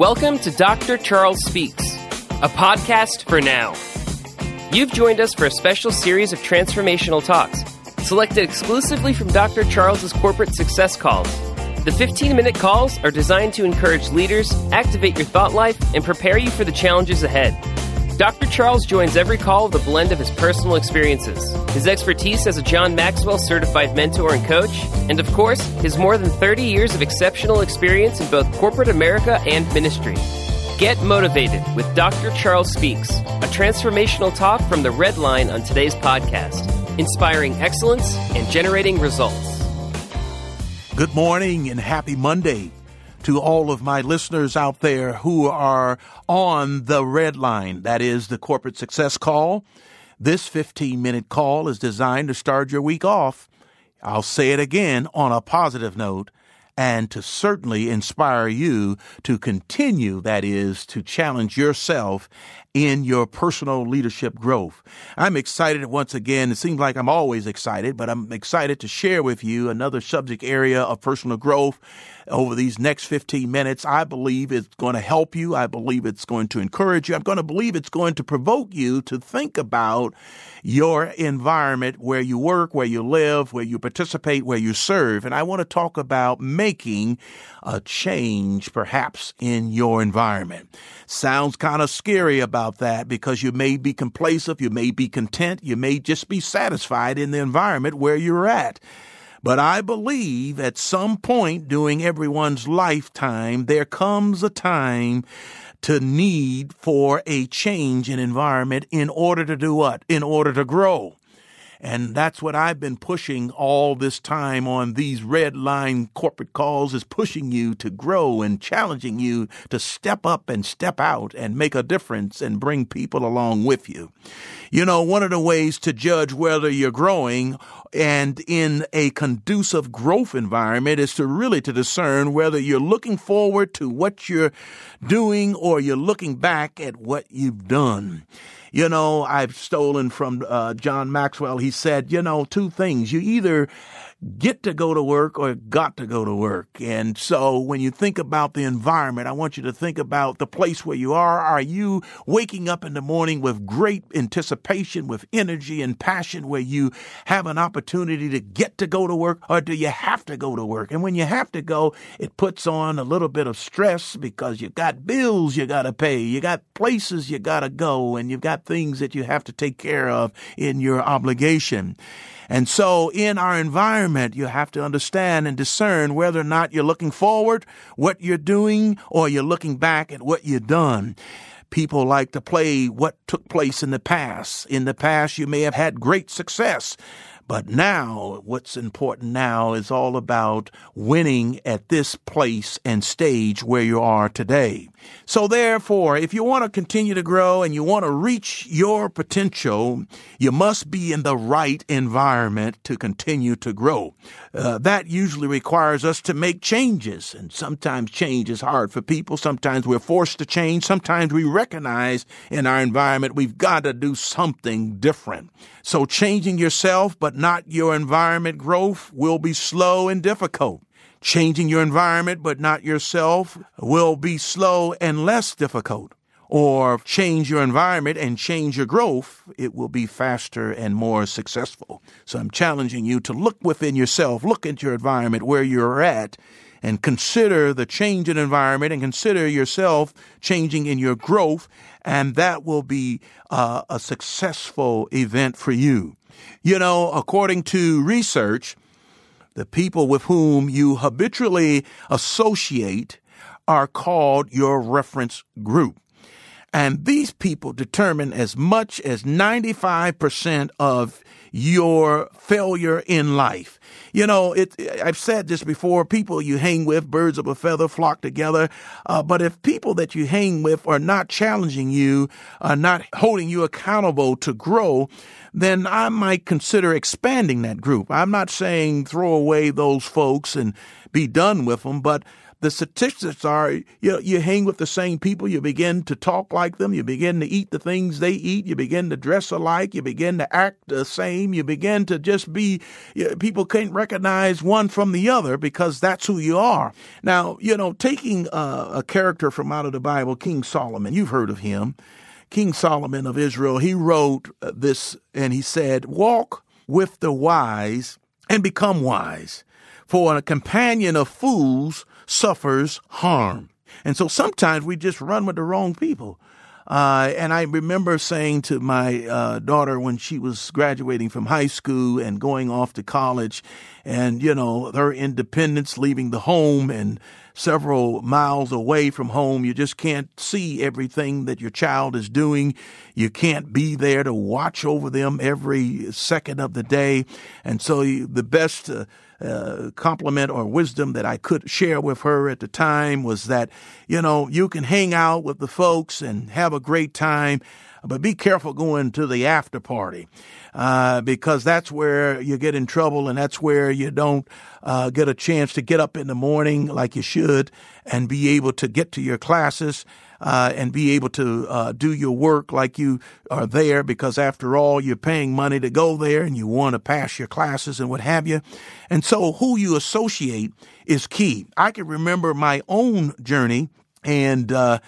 Welcome to Dr. Charles Speaks, a podcast for now. You've joined us for a special series of transformational talks, selected exclusively from Dr. Charles's corporate success calls. The 15 minute calls are designed to encourage leaders, activate your thought life, and prepare you for the challenges ahead. Dr. Charles joins every call with a blend of his personal experiences, his expertise as a John Maxwell certified mentor and coach, and of course, his more than 30 years of exceptional experience in both corporate America and ministry. Get motivated with Dr. Charles Speaks, a transformational talk from the red line on today's podcast, inspiring excellence and generating results. Good morning and happy Monday to all of my listeners out there who are on the red line. That is the corporate success call. This 15 minute call is designed to start your week off. I'll say it again on a positive note and to certainly inspire you to continue, that is, to challenge yourself in your personal leadership growth. I'm excited once again. It seems like I'm always excited, but I'm excited to share with you another subject area of personal growth over these next 15 minutes. I believe it's going to help you. I believe it's going to encourage you. I'm going to believe it's going to provoke you to think about your environment where you work, where you live, where you participate, where you serve. And I want to talk about making a change perhaps in your environment. Sounds kind of scary about about that because you may be complacent, you may be content, you may just be satisfied in the environment where you're at. But I believe at some point during everyone's lifetime, there comes a time to need for a change in environment in order to do what? In order to grow. And that's what I've been pushing all this time on these red line corporate calls is pushing you to grow and challenging you to step up and step out and make a difference and bring people along with you. You know, one of the ways to judge whether you're growing and in a conducive growth environment is to really to discern whether you're looking forward to what you're doing or you're looking back at what you've done. You know, I've stolen from uh, John Maxwell. He said, you know, two things. You either get to go to work or got to go to work. And so when you think about the environment, I want you to think about the place where you are. Are you waking up in the morning with great anticipation, with energy and passion, where you have an opportunity to get to go to work or do you have to go to work? And when you have to go, it puts on a little bit of stress because you've got bills you got to pay, you got places you got to go, and you've got things that you have to take care of in your obligation. And so in our environment, you have to understand and discern whether or not you're looking forward, what you're doing, or you're looking back at what you've done people like to play what took place in the past. In the past, you may have had great success. But now, what's important now is all about winning at this place and stage where you are today. So, therefore, if you want to continue to grow and you want to reach your potential, you must be in the right environment to continue to grow. Uh, that usually requires us to make changes, and sometimes change is hard for people. Sometimes we're forced to change. Sometimes we recognize in our environment we've got to do something different. So, changing yourself but not your environment growth will be slow and difficult. Changing your environment but not yourself will be slow and less difficult. Or change your environment and change your growth, it will be faster and more successful. So I'm challenging you to look within yourself, look at your environment where you're at, and consider the change in environment and consider yourself changing in your growth, and that will be uh, a successful event for you. You know, according to research, the people with whom you habitually associate are called your reference group. And these people determine as much as 95% of your failure in life. You know, it, I've said this before people you hang with, birds of a feather flock together. Uh, but if people that you hang with are not challenging you, are not holding you accountable to grow, then I might consider expanding that group. I'm not saying throw away those folks and be done with them, but the statistics are you know, you hang with the same people, you begin to talk like them, you begin to eat the things they eat, you begin to dress alike, you begin to act the same name. You begin to just be, people can't recognize one from the other because that's who you are. Now, you know, taking a, a character from out of the Bible, King Solomon, you've heard of him. King Solomon of Israel, he wrote uh, this and he said, Walk with the wise and become wise, for a companion of fools suffers harm. And so sometimes we just run with the wrong people. Uh, and I remember saying to my uh, daughter when she was graduating from high school and going off to college, and, you know, their independence, leaving the home and several miles away from home. You just can't see everything that your child is doing. You can't be there to watch over them every second of the day. And so the best uh, uh, compliment or wisdom that I could share with her at the time was that, you know, you can hang out with the folks and have a great time but be careful going to the after party uh, because that's where you get in trouble and that's where you don't uh, get a chance to get up in the morning like you should and be able to get to your classes. Uh, and be able to uh, do your work like you are there because after all you're paying money to go there and you want to pass your classes and what have you and so who you associate is key i can remember my own journey and uh,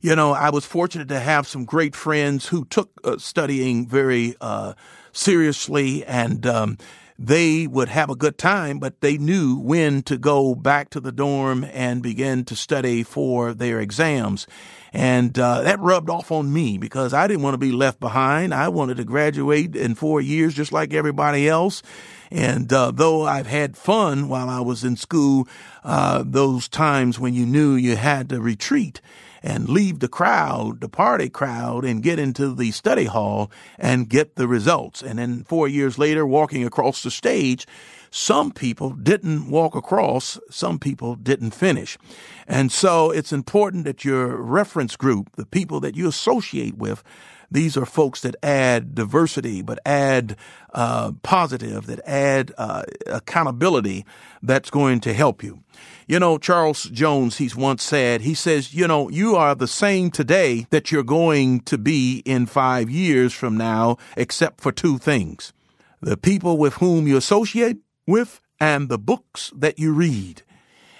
you know, I was fortunate to have some great friends who took uh, studying very uh, seriously, and um, they would have a good time, but they knew when to go back to the dorm and begin to study for their exams. And uh, that rubbed off on me because I didn't want to be left behind. I wanted to graduate in four years just like everybody else. And uh, though I've had fun while I was in school, uh, those times when you knew you had to retreat and leave the crowd, the party crowd, and get into the study hall and get the results. And then four years later, walking across the stage, some people didn't walk across, some people didn't finish. And so it's important that your reference group, the people that you associate with, these are folks that add diversity, but add uh, positive, that add uh, accountability that's going to help you. You know, Charles Jones, he's once said, he says, you know, you are the same today that you're going to be in five years from now, except for two things the people with whom you associate with and the books that you read.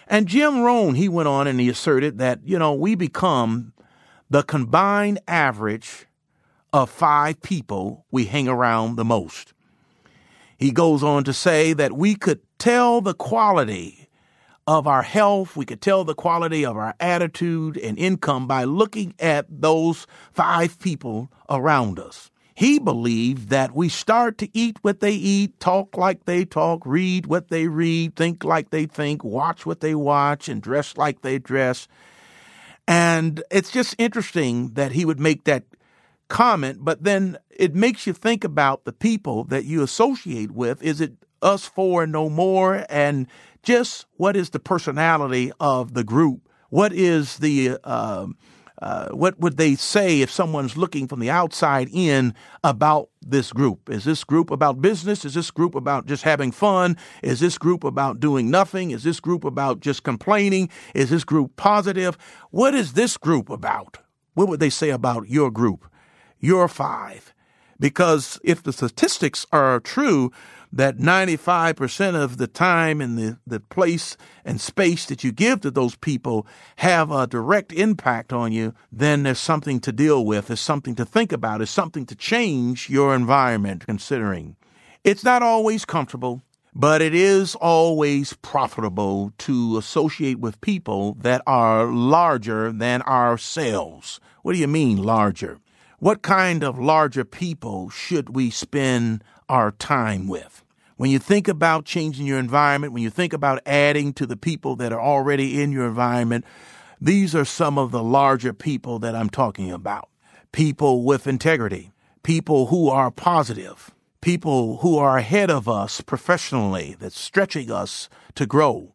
And Jim Rohn, he went on and he asserted that, you know, we become the combined average of five people we hang around the most. He goes on to say that we could tell the quality of our health, we could tell the quality of our attitude and income by looking at those five people around us. He believed that we start to eat what they eat, talk like they talk, read what they read, think like they think, watch what they watch, and dress like they dress. And it's just interesting that he would make that comment, but then it makes you think about the people that you associate with. Is it us four and no more? And just what is the personality of the group? What is the uh, uh, what would they say if someone's looking from the outside in about this group? Is this group about business? Is this group about just having fun? Is this group about doing nothing? Is this group about just complaining? Is this group positive? What is this group about? What would they say about your group? you're five. Because if the statistics are true that 95% of the time and the, the place and space that you give to those people have a direct impact on you, then there's something to deal with, there's something to think about, there's something to change your environment considering. It's not always comfortable, but it is always profitable to associate with people that are larger than ourselves. What do you mean larger? What kind of larger people should we spend our time with? When you think about changing your environment, when you think about adding to the people that are already in your environment, these are some of the larger people that I'm talking about. People with integrity, people who are positive, people who are ahead of us professionally, that's stretching us to grow,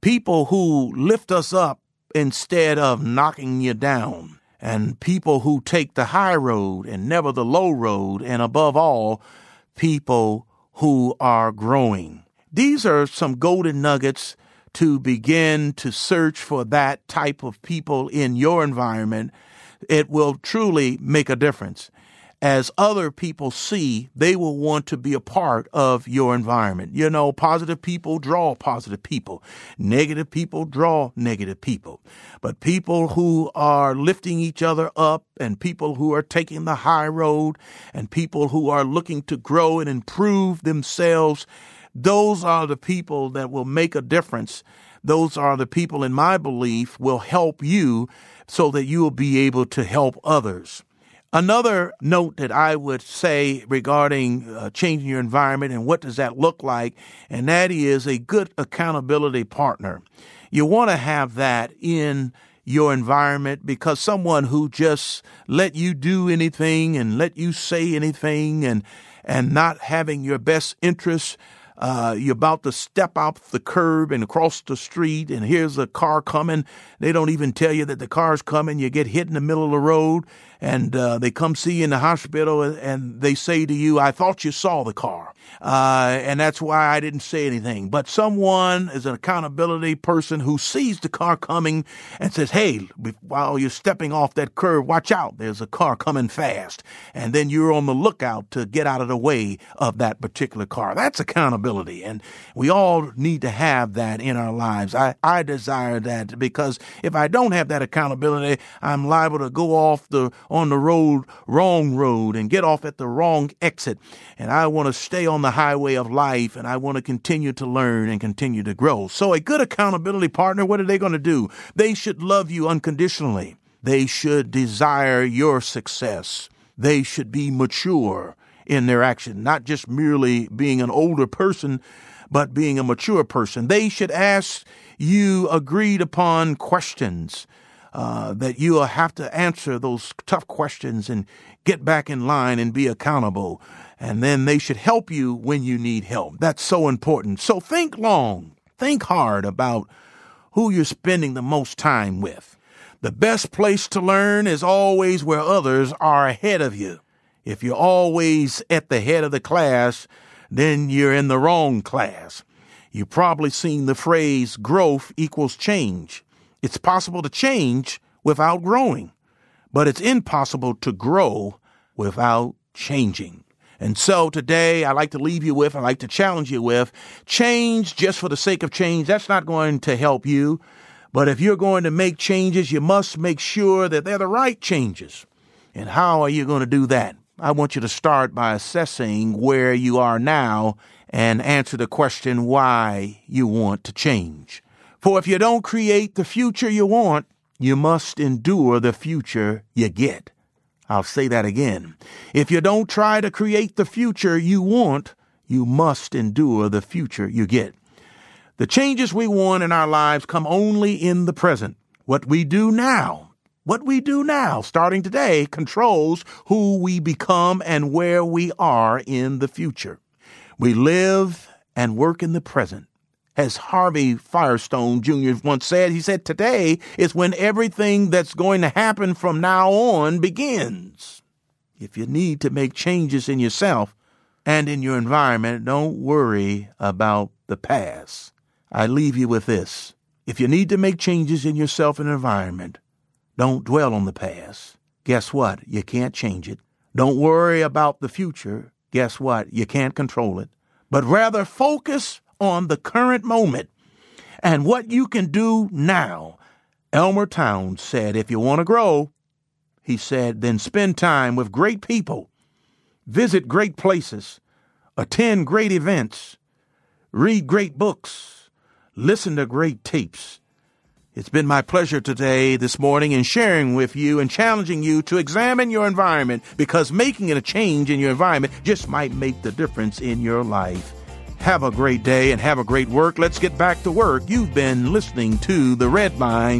people who lift us up instead of knocking you down, and people who take the high road and never the low road, and above all, people who are growing. These are some golden nuggets to begin to search for that type of people in your environment. It will truly make a difference as other people see, they will want to be a part of your environment. You know, positive people draw positive people, negative people draw negative people. But people who are lifting each other up and people who are taking the high road and people who are looking to grow and improve themselves, those are the people that will make a difference those are the people in my belief will help you so that you will be able to help others. Another note that I would say regarding uh, changing your environment and what does that look like, and that is a good accountability partner. You want to have that in your environment because someone who just let you do anything and let you say anything and and not having your best interests uh, you're about to step off the curb and across the street, and here's a car coming. They don't even tell you that the car's coming. You get hit in the middle of the road and uh, they come see you in the hospital and they say to you, I thought you saw the car. Uh, and that's why I didn't say anything. But someone is an accountability person who sees the car coming and says, Hey, while you're stepping off that curve, watch out. There's a car coming fast. And then you're on the lookout to get out of the way of that particular car. That's accountability. And we all need to have that in our lives. I, I desire that because if I don't have that accountability, I'm liable to go off the on the road, wrong road, and get off at the wrong exit. And I want to stay on the highway of life, and I want to continue to learn and continue to grow. So, a good accountability partner, what are they going to do? They should love you unconditionally. They should desire your success. They should be mature in their action, not just merely being an older person, but being a mature person. They should ask you agreed upon questions. Uh, that you will uh, have to answer those tough questions and get back in line and be accountable. And then they should help you when you need help. That's so important. So think long, think hard about who you're spending the most time with. The best place to learn is always where others are ahead of you. If you're always at the head of the class, then you're in the wrong class. You've probably seen the phrase growth equals change. It's possible to change without growing, but it's impossible to grow without changing. And so today I like to leave you with, I like to challenge you with change just for the sake of change. That's not going to help you. But if you're going to make changes, you must make sure that they're the right changes. And how are you going to do that? I want you to start by assessing where you are now and answer the question why you want to change. For if you don't create the future you want, you must endure the future you get. I'll say that again. If you don't try to create the future you want, you must endure the future you get. The changes we want in our lives come only in the present. What we do now, what we do now, starting today, controls who we become and where we are in the future. We live and work in the present. As Harvey Firestone Jr. once said, he said, Today is when everything that's going to happen from now on begins. If you need to make changes in yourself and in your environment, don't worry about the past. I leave you with this. If you need to make changes in yourself and environment, don't dwell on the past. Guess what? You can't change it. Don't worry about the future. Guess what? You can't control it. But rather focus on the current moment and what you can do now. Elmer Towns said, If you want to grow, he said, then spend time with great people, visit great places, attend great events, read great books, listen to great tapes. It's been my pleasure today, this morning, in sharing with you and challenging you to examine your environment because making a change in your environment just might make the difference in your life. Have a great day and have a great work. Let's get back to work. You've been listening to the Red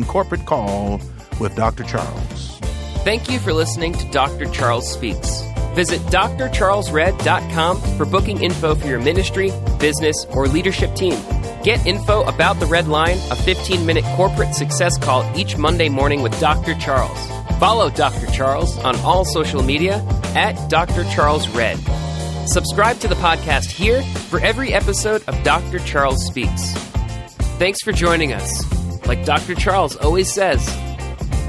Corporate Call with Dr. Charles. Thank you for listening to Dr. Charles Speaks. Visit drcharlesred.com for booking info for your ministry, business, or leadership team. Get info about the Red Line, a 15 minute corporate success call each Monday morning with Dr. Charles. Follow Dr. Charles on all social media at Dr. Charles Red. Subscribe to the podcast here for every episode of Dr. Charles Speaks. Thanks for joining us. Like Dr. Charles always says,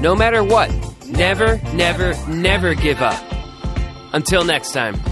no matter what, never, never, never give up. Until next time.